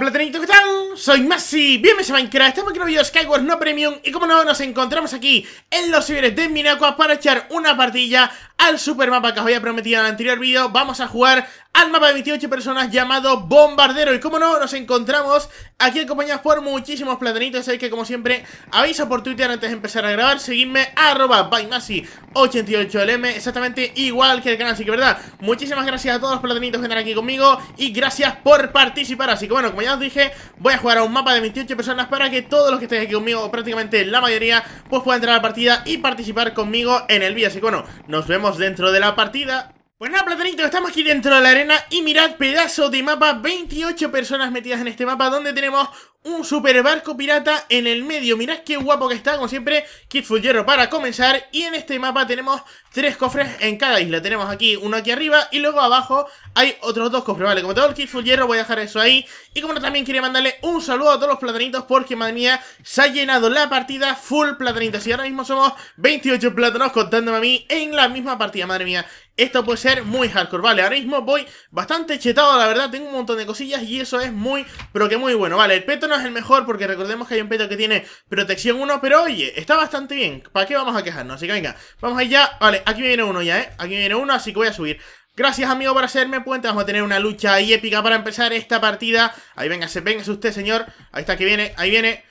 Hola que ¿qué tal? Soy Masi, bienvenidos a Minecraft, estamos aquí en un video Skyward no Premium Y como no, nos encontramos aquí en los ciberes de Minakua para echar una partilla al super mapa que os había prometido en el anterior vídeo. Vamos a jugar al mapa de 28 personas llamado Bombardero. Y como no, nos encontramos aquí acompañados por muchísimos platanitos. Así que como siempre, aviso por Twitter antes de empezar a grabar. Seguidme arroba bymasi88lm, exactamente igual que el canal. Así que verdad, muchísimas gracias a todos los platanitos que están aquí conmigo y gracias por participar. Así que bueno, como ya os dije, voy a jugar a un mapa de 28 personas para que todos los que estéis aquí conmigo, prácticamente la mayoría, pues puedan entrar a la partida y participar conmigo en el vídeo. Así que bueno, nos vemos dentro de la partida. Pues nada, platanito, estamos aquí dentro de la arena y mirad, pedazo de mapa, 28 personas metidas en este mapa donde tenemos un super barco pirata en el medio. Mirad qué guapo que está, como siempre, Kit Fullero para comenzar. Y en este mapa tenemos tres cofres en cada isla. Tenemos aquí uno aquí arriba y luego abajo hay otros dos cofres. Vale, como todo el Kit Fullero voy a dejar eso ahí. Y como no, también quería mandarle un saludo a todos los platanitos porque, madre mía, se ha llenado la partida full platanitos. Y ahora mismo somos 28 platanos contándome a mí en la misma partida, madre mía. Esto puede ser muy hardcore, vale, ahora mismo voy bastante chetado, la verdad, tengo un montón de cosillas y eso es muy, pero que muy bueno Vale, el peto no es el mejor porque recordemos que hay un peto que tiene protección 1, pero oye, está bastante bien ¿Para qué vamos a quejarnos? Así que venga, vamos allá, vale, aquí viene uno ya, eh, aquí viene uno, así que voy a subir Gracias amigo por hacerme puente, vamos a tener una lucha ahí épica para empezar esta partida Ahí venga, se venga usted señor, ahí está que viene, ahí viene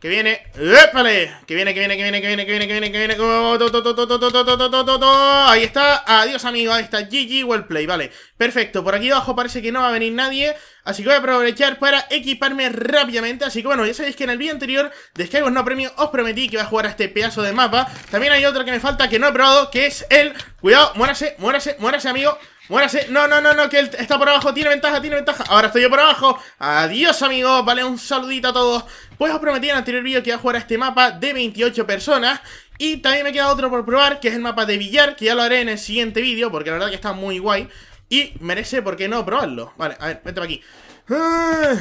que viene. ¡Épale! Que viene, que viene, que viene, que viene, que viene, que viene, que viene. Ahí está. Adiós, amigo. Ahí está. GG, wellplay, Vale. Perfecto. Por aquí abajo parece que no va a venir nadie. Así que voy a aprovechar para equiparme rápidamente. Así que bueno, ya sabéis que en el vídeo anterior de Skyward No Premio os prometí que iba a jugar a este pedazo de mapa. También hay otro que me falta que no he probado, que es el... Cuidado, muérase, muérase, muérase, amigo. Muérase. No, no, no, no, que él está por abajo. Tiene ventaja, tiene ventaja. Ahora estoy yo por abajo. Adiós, amigo. Vale, un saludito a todos. Pues os prometí en el anterior vídeo que iba a jugar a este mapa de 28 personas Y también me queda otro por probar, que es el mapa de billar, que ya lo haré en el siguiente vídeo Porque la verdad que está muy guay Y merece, ¿por qué no probarlo? Vale, a ver, vente aquí ¡Ah!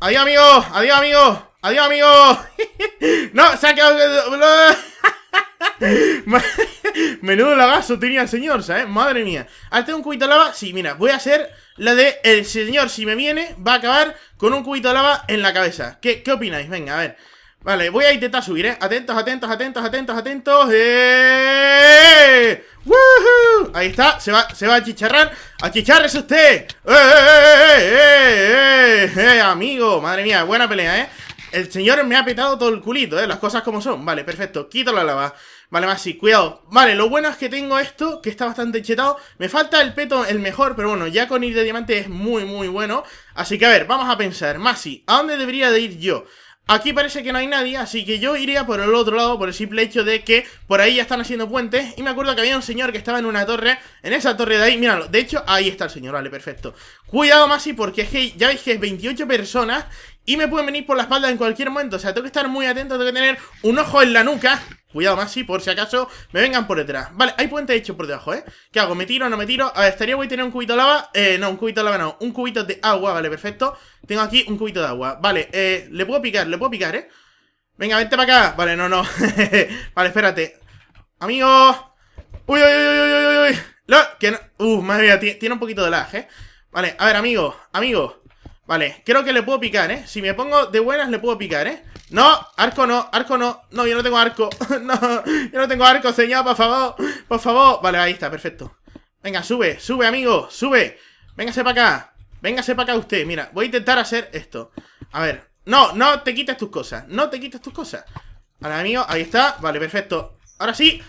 Adiós amigos, adiós amigos, adiós amigos No, se ha quedado... Menudo lagazo tenía el señor, ¿sabes? Eh, madre mía. ¿Hace ah, un cubito de lava? Sí, mira, voy a hacer la de el señor, si me viene, va a acabar con un cubito de lava en la cabeza. ¿Qué, opináis? Venga, a ver. Vale, voy a intentar subir, ¿eh? Atentos, atentos, atentos, atentos, atentos. ¡Eh! ¡Woohoo! Ahí está, se va, se va a chicharrar. ¡A chicharres usted! Eh eh, ¡Eh, eh, eh, eh, amigo! Madre mía, buena pelea, ¿eh? El señor me ha petado todo el culito, ¿eh? Las cosas como son. Vale, perfecto. Quito la lava. Vale, Masi, cuidado. Vale, lo bueno es que tengo esto, que está bastante chetado. Me falta el peto, el mejor, pero bueno, ya con ir de diamante es muy, muy bueno. Así que a ver, vamos a pensar. Masi, ¿a dónde debería de ir yo? Aquí parece que no hay nadie, así que yo iría por el otro lado por el simple hecho de que por ahí ya están haciendo puentes Y me acuerdo que había un señor que estaba en una torre, en esa torre de ahí, míralo, de hecho ahí está el señor, vale, perfecto Cuidado Masi porque es que ya veis que es 28 personas y me pueden venir por la espalda en cualquier momento. O sea, tengo que estar muy atento, tengo que tener un ojo en la nuca. Cuidado más, sí, por si acaso me vengan por detrás. Vale, hay puente hecho por debajo, ¿eh? ¿Qué hago? ¿Me tiro o no me tiro? A ver, estaría voy a tener un cubito de lava. Eh, no, un cubito de lava no. Un cubito de agua, vale, perfecto. Tengo aquí un cubito de agua. Vale, eh, le puedo picar, le puedo picar, ¿eh? Venga, vente para acá. Vale, no, no. vale, espérate. Amigo. Uy, uy, uy, uy, uy, uy. Uy, que madre mía, tiene un poquito de lag, ¿eh? Vale, a ver, amigo, amigo. Vale, creo que le puedo picar, ¿eh? Si me pongo de buenas, le puedo picar, ¿eh? No, arco no, arco no No, yo no tengo arco No, yo no tengo arco, señor, por favor Por favor Vale, ahí está, perfecto Venga, sube, sube, amigo, sube Véngase para acá Véngase para acá usted Mira, voy a intentar hacer esto A ver No, no te quites tus cosas No te quites tus cosas Vale, amigo, ahí está Vale, perfecto Ahora sí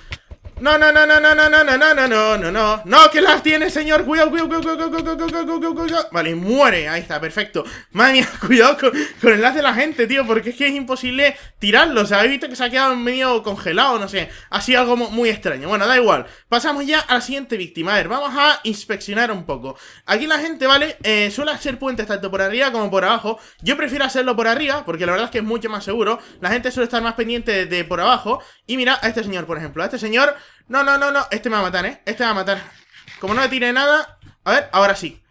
no, no, no, no, no, no, no, no, no, no, no, no, no, que las tiene, señor. Cuidado, cuidado, cuidado, cuidado, cuidado, cuidado, Vale, muere. Ahí está, perfecto. Madre mía, cuidado con, con el las de la gente, tío, porque es que es imposible tirarlo. O sea, habéis visto que se ha quedado medio congelado, no sé. Ha sido algo muy extraño. Bueno, da igual. Pasamos ya a la siguiente víctima. A ver, vamos a inspeccionar un poco. Aquí la gente, ¿vale? Eh, suele hacer puentes tanto por arriba como por abajo. Yo prefiero hacerlo por arriba, porque la verdad es que es mucho más seguro. La gente suele estar más pendiente de, de por abajo. Y mira a este señor, por ejemplo. A este señor no, no, no, no. Este me va a matar, ¿eh? Este me va a matar. Como no le tire nada... A ver, ahora sí.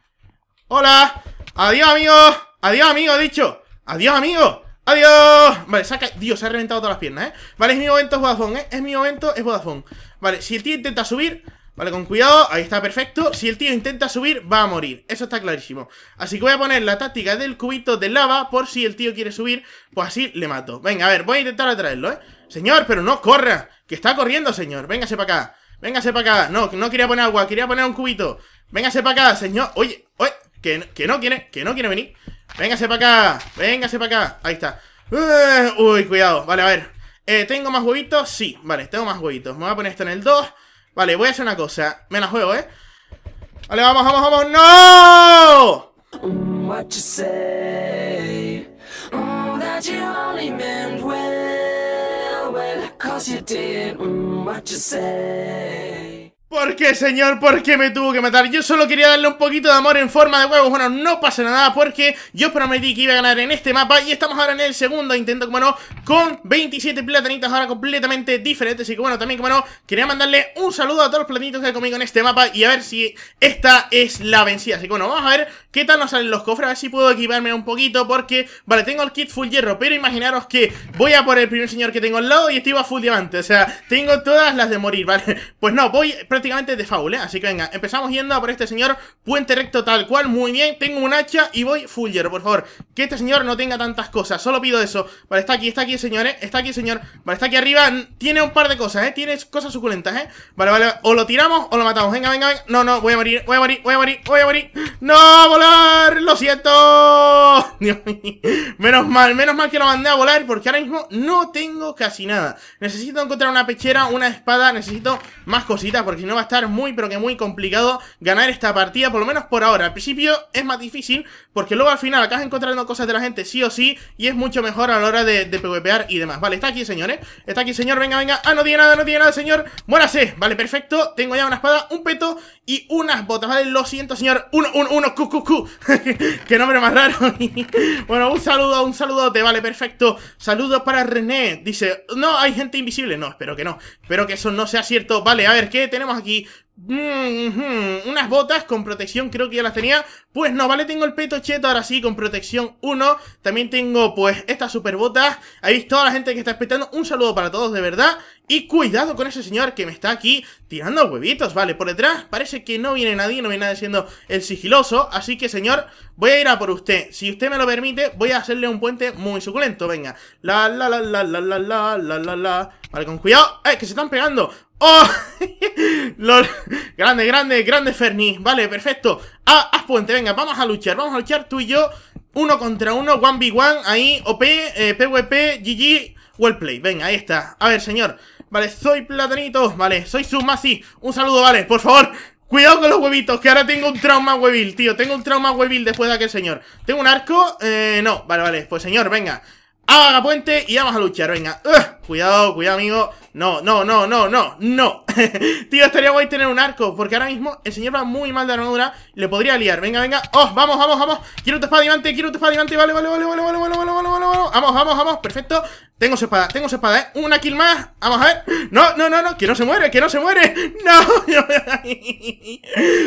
¡Hola! ¡Adiós, amigo! ¡Adiós, amigo! He dicho. ¡Adiós, amigo! ¡Adiós! Vale, saca... Dios, se ha reventado todas las piernas, ¿eh? Vale, es mi momento, es Vodafone, ¿eh? Es mi momento, es Vodafone. Vale, si el tío intenta subir... Vale, con cuidado, ahí está, perfecto Si el tío intenta subir, va a morir, eso está clarísimo Así que voy a poner la táctica del cubito de lava Por si el tío quiere subir, pues así le mato Venga, a ver, voy a intentar atraerlo, ¿eh? Señor, pero no corra. Que está corriendo, señor. Véngase para acá. Véngase para acá. No, no quería poner agua. Quería poner un cubito. Véngase para acá, señor. Oye, oye. Que, no quiere, que no quiere venir. Véngase para acá. Véngase para acá. Ahí está. Eh, uy, cuidado. Vale, a ver. Eh, ¿Tengo más huevitos? Sí. Vale, tengo más huevitos. Me voy a poner esto en el 2. Vale, voy a hacer una cosa. Me la juego, ¿eh? Vale, vamos, vamos, vamos. ¡No! What say? Mm, that you only Cause you didn't what you said. ¿Por qué, señor? ¿Por qué me tuvo que matar? Yo solo quería darle un poquito de amor en forma de huevos. Bueno, no pasa nada porque yo prometí que iba a ganar en este mapa y estamos ahora en el segundo intento, como no, con 27 platanitas ahora completamente diferentes. Así que bueno, también, como no, quería mandarle un saludo a todos los platanitos que hay conmigo en este mapa y a ver si esta es la vencida. Así que bueno, vamos a ver qué tal nos salen los cofres, a ver si puedo equiparme un poquito porque, vale, tengo el kit full hierro, pero imaginaros que voy a por el primer señor que tengo al lado y estoy iba full diamante. O sea, tengo todas las de morir, ¿vale? Pues no, voy prácticamente de faule, Así que venga, empezamos yendo por este señor. Puente recto tal cual, muy bien. Tengo un hacha y voy Fuller, por favor. Que este señor no tenga tantas cosas, solo pido eso. Vale, está aquí, está aquí, señores. Eh, está aquí, señor. Vale, está aquí arriba. Tiene un par de cosas, ¿eh? Tiene cosas suculentas, ¿eh? Vale, vale. O lo tiramos o lo matamos. Venga, venga, venga. No, no, voy a morir, voy a morir, voy a morir, voy a morir. ¡No, volar! ¡Lo siento! Menos mal, menos mal que lo mandé a volar porque ahora mismo no tengo casi nada. Necesito encontrar una pechera, una espada, necesito más cositas porque si no no va a estar muy pero que muy complicado ganar esta partida, por lo menos por ahora. Al principio es más difícil porque luego al final acabas encontrando cosas de la gente sí o sí y es mucho mejor a la hora de, de y demás. Vale, está aquí señores, está aquí señor, venga, venga. Ah, no tiene nada, no tiene nada señor. Muérase, vale, perfecto. Tengo ya una espada, un peto y unas botas, vale, lo siento señor. Uno, uno, uno, cu, cu, cu. Qué nombre más raro. bueno, un saludo, un saludote, vale, perfecto. Saludos para René. Dice, no, hay gente invisible. No, espero que no. Espero que eso no sea cierto. Vale, a ver, ¿qué tenemos aquí? aquí. Mm, unas botas con protección, creo que ya las tenía. Pues no, vale, tengo el peto cheto ahora sí con protección 1. También tengo pues estas super botas. Ahí toda la gente que está esperando. Un saludo para todos, de verdad. Y cuidado con ese señor que me está aquí tirando huevitos. Vale, por detrás parece que no viene nadie, no viene nadie siendo el sigiloso. Así que señor, voy a ir a por usted. Si usted me lo permite, voy a hacerle un puente muy suculento. Venga. La, la, la, la, la, la, la, la, la. Vale, con cuidado. ¡Eh, que se están pegando! ¡Oh! Lol. Grande, grande, grande Ferni. Vale, perfecto. Ah, haz puente, venga, vamos a luchar. Vamos a luchar tú y yo. Uno contra uno, one v one Ahí, OP, eh, PvP, GG, well play. Venga, ahí está. A ver, señor. Vale, soy Platanito. Vale, soy Sumasi. Un saludo, vale, por favor. Cuidado con los huevitos, que ahora tengo un trauma huevil, tío. Tengo un trauma huevil después de aquel señor. ¿Tengo un arco? Eh, no. Vale, vale. Pues señor, venga. Haga puente y vamos a luchar, venga. Cuidado, cuidado, amigo. No, no, no, no, no, no. Tío, estaría guay tener un arco. Porque ahora mismo el señor va muy mal de armadura. Le podría liar. Venga, venga. Oh, vamos, vamos, vamos. Quiero tu espada diamante, quiero tu espada diamante. Vale, vale, vale, vale, vale, vale, vale, vale, vale, vale. Vamos, vamos, vamos. Perfecto. Tengo su espada, tengo su espada, ¿eh? Una kill más. Vamos a ver. No, no, no, no. Que no se muere, que no se muere. No.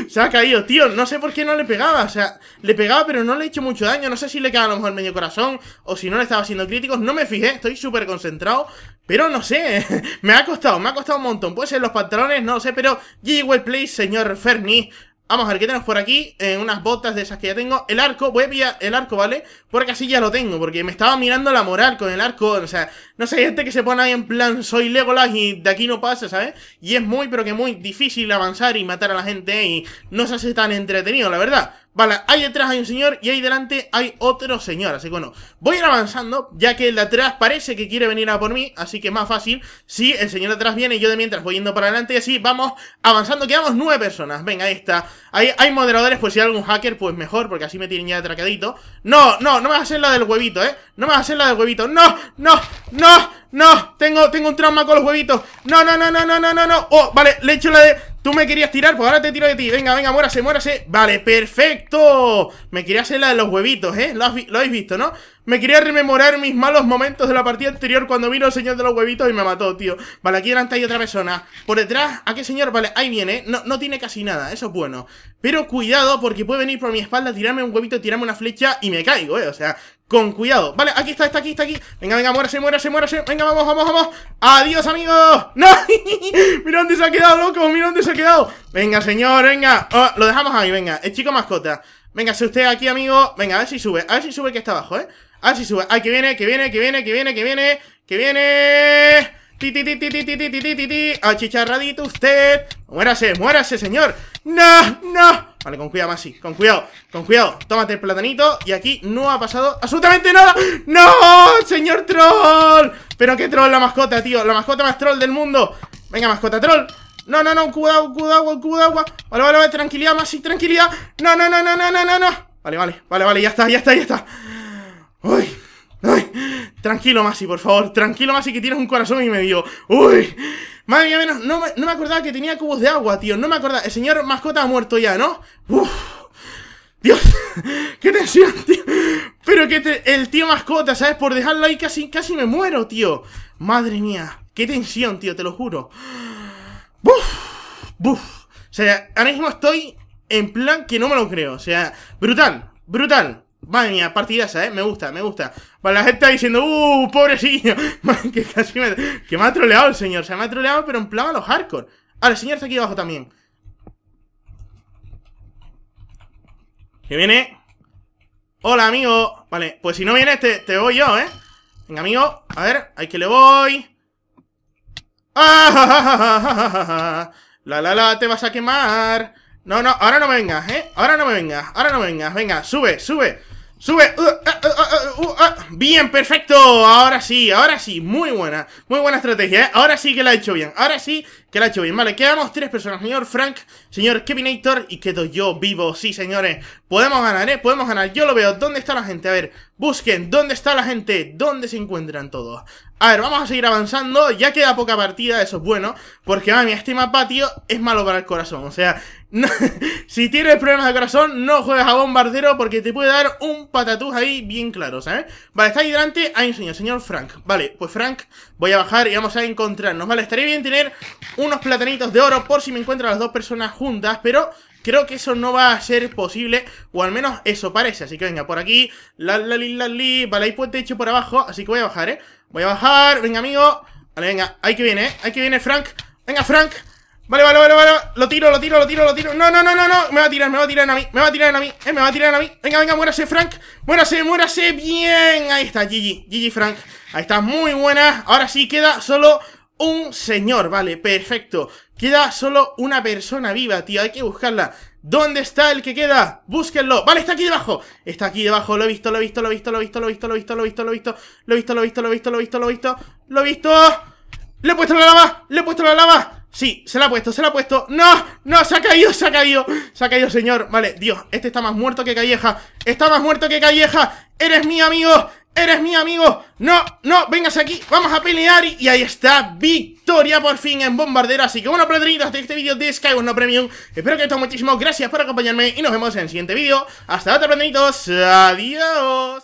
se ha caído, tío. No sé por qué no le pegaba. O sea, le pegaba, pero no le he hecho mucho daño. No sé si le queda a lo mejor medio corazón. O si no le estaba haciendo críticos. No me fijé. Estoy súper concentrado. Pero no sé, me ha costado, me ha costado un montón. Puede ser los pantalones, no lo sé, pero GG well señor Ferni. Vamos a ver qué tenemos por aquí. Eh, unas botas de esas que ya tengo. El arco, voy a pillar el arco, ¿vale? Porque así ya lo tengo. Porque me estaba mirando la moral con el arco. O sea, no sé, hay gente que se pone ahí en plan, soy Legolas y de aquí no pasa, ¿sabes? Y es muy, pero que muy difícil avanzar y matar a la gente. Y no se hace tan entretenido, la verdad. Vale, ahí detrás hay un señor y ahí delante hay otro señor. Así que bueno, voy a ir avanzando, ya que el de atrás parece que quiere venir a por mí. Así que más fácil si el señor de atrás viene y yo de mientras voy yendo para adelante. Y así vamos avanzando. Quedamos nueve personas. Venga, ahí está. Ahí hay moderadores, pues si hay algún hacker, pues mejor, porque así me tienen ya atracadito. No, no, no me vas a hacer la del huevito, ¿eh? No me vas a hacer la del huevito. No, no, no, no. Tengo, tengo un trauma con los huevitos. No, no, no, no, no, no, no, no. Oh, vale, le echo la de... Tú me querías tirar, pues ahora te tiro de ti Venga, venga, muérase, muérase Vale, perfecto Me quería hacer la de los huevitos, ¿eh? Lo, has habéis visto, ¿no? Me quería rememorar mis malos momentos de la partida anterior cuando vino el señor de los huevitos y me mató, tío. Vale, aquí delante hay otra persona. Por detrás, ¿a qué señor? Vale, ahí viene. No, no tiene casi nada, eso es bueno. Pero cuidado, porque puede venir por mi espalda, tirarme un huevito, tirarme una flecha y me caigo, eh. O sea, con cuidado. Vale, aquí está, está aquí, está aquí. Venga, venga, muérase, muérase, muérase. Venga, vamos, vamos, vamos. Adiós, amigos. No, mira dónde se ha quedado, loco. Mira dónde se ha quedado. Venga, señor, venga. Oh, lo dejamos ahí, venga. El chico mascota. Venga, si usted aquí, amigo. Venga, a ver si sube. A ver si sube que está abajo, ¿eh? A ver si sube. ¡Ay, que viene, que viene, que viene, que viene, que viene. Que viene. Ti, ti, ti, ti, ti, ti, ti, ti, ti, ti. Achicharradito usted. Muérase, muérase, señor. No, no. Vale, con cuidado, Masi. Con cuidado, con cuidado. Tómate el platanito. Y aquí no ha pasado absolutamente nada. ¡No! ¡Señor troll! Pero qué troll la mascota, tío. La mascota más troll del mundo. Venga, mascota troll. No, no, no, un cubo de agua, agua, Vale, vale, vale, tranquilidad, más tranquilidad. No, no, no, no, no, no, no, no. Vale, vale, vale, vale, ya está, ya está, ya está. Uy, ay Tranquilo, Masi, por favor. Tranquilo, Masi, que tienes un corazón y medio. Uy. Madre mía, menos. No, me acordaba que tenía cubos de agua, tío. No me acordaba. El señor mascota ha muerto ya, ¿no? Uf. Dios, qué tensión, tío. Pero que el tío mascota, ¿sabes? Por dejarlo ahí casi, casi me muero, tío. Madre mía, qué tensión, tío, te lo juro. Buf, buf. O sea, ahora mismo estoy en plan que no me lo creo. O sea, brutal, brutal. Madre mía, esa eh. Me gusta, me gusta. Vale, la gente está diciendo, uh, pobrecillo. que casi me, ha troleado el señor. O sea, me ha troleado, pero en plan a los hardcore. Ahora, el señor está aquí abajo también. Que viene. Hola, amigo. Vale, pues si no viene, te, te voy yo, eh. Venga, amigo. A ver, hay que le voy. ¡Ah! La la la, te vas a quemar. No, no, ahora no me vengas, ¿eh? Ahora no me vengas, ahora no me vengas. Venga, sube, sube, sube. Uh, uh, uh, bien, perfecto. Ahora sí, ahora sí. Muy buena, muy buena estrategia, ¿eh? Ahora sí que la ha hecho bien. Ahora sí que la ha hecho bien. Vale, quedamos tres personas. Señor Frank, señor Kevinator y quedo yo vivo. Sí, señores. Podemos ganar, ¿eh? Podemos ganar. Yo lo veo. ¿Dónde está la gente? A ver, Busquen dónde está la gente, dónde se encuentran todos. A ver, vamos a seguir avanzando. Ya queda poca partida, eso es bueno. Porque, mami, este mapa, tío, es malo para el corazón. O sea, si tienes problemas de corazón, no juegues a bombardero porque te puede dar un patatús ahí bien claro, ¿sabes? Vale, está ahí delante. Ahí señor, señor Frank. Vale, pues Frank, voy a bajar y vamos a encontrarnos. Vale, estaría bien tener unos platanitos de oro por si me encuentran las dos personas juntas, pero Creo que eso no va a ser posible, o al menos eso parece. Así que venga, por aquí, la la li, la li, vale, hay puente hecho por abajo, así que voy a bajar, ¿eh? Voy a bajar, venga, amigo. Vale, venga, ahí que viene, ¿eh? Ahí que viene Frank. Venga, Frank. Vale, vale, vale, vale. Lo tiro, lo tiro, lo tiro, lo tiro. No, no, no, no, no. Me va a tirar, me va a tirar a mí. Me va a tirar a mí. Eh, me va a tirar a mí. Venga, venga, muérase, Frank. Muérase, muérase. Bien. Ahí está, GG. GG, Frank. Ahí está, muy buena. Ahora sí queda solo un señor. Vale, perfecto. Queda solo una persona viva, tío. Hay que buscarla. ¿Dónde está el que queda? Búsquenlo. Vale, está aquí debajo. Está aquí debajo. Lo he visto, lo he visto, lo he visto, lo he visto, lo he visto, lo he visto, lo he visto, lo he visto, lo he visto, lo he visto, lo he visto, lo he visto, lo he visto, lo he visto. Le he puesto la lava, le he puesto la lava. Sí, se la ha puesto, se la ha puesto. No, no, se ha caído, se ha caído. Se ha caído, señor. Vale, Dios, este está más muerto que Calleja. Está más muerto que Calleja. Eres mío, amigo eres mi amigo, no, no, vengas aquí, vamos a pelear y, ahí está, victoria por fin en Bombardero, así que bueno, platinitos de este vídeo de Skyward No Premium, espero que os haya muchísimo, gracias por acompañarme y nos vemos en el siguiente vídeo, hasta otra prenderitos! adiós.